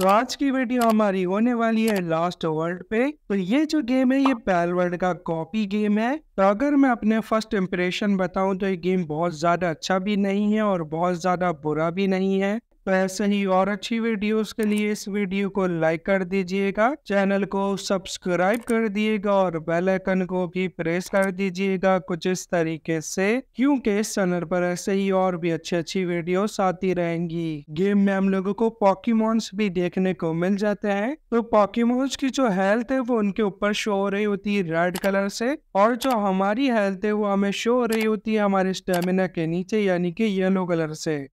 तो आज की वीडियो हमारी होने वाली है लास्ट वर्ल्ड पे तो ये जो गेम है ये पैल वर्ल्ड का कॉपी गेम है तो अगर मैं अपने फर्स्ट इम्प्रेशन बताऊं तो ये गेम बहुत ज़्यादा अच्छा भी नहीं है और बहुत ज़्यादा बुरा भी नहीं है तो ऐसे ही और अच्छी वीडियोस के लिए इस वीडियो को लाइक कर दीजिएगा चैनल को सब्सक्राइब कर दिएगा और बेल आइकन को भी प्रेस कर दीजिएगा कुछ इस तरीके से क्योंकि इस चैनल पर ऐसे ही और भी अच्छी अच्छी वीडियोस आती रहेंगी गेम में हम लोगों को पॉकीमोन्स भी देखने को मिल जाते हैं तो पॉकीमोन्स की जो हेल्थ है वो उनके ऊपर शो हो रही होती है रेड कलर से और जो हमारी हेल्थ है वो हमें शो हो रही होती है हमारे स्टेमिना के नीचे यानी की येलो कलर से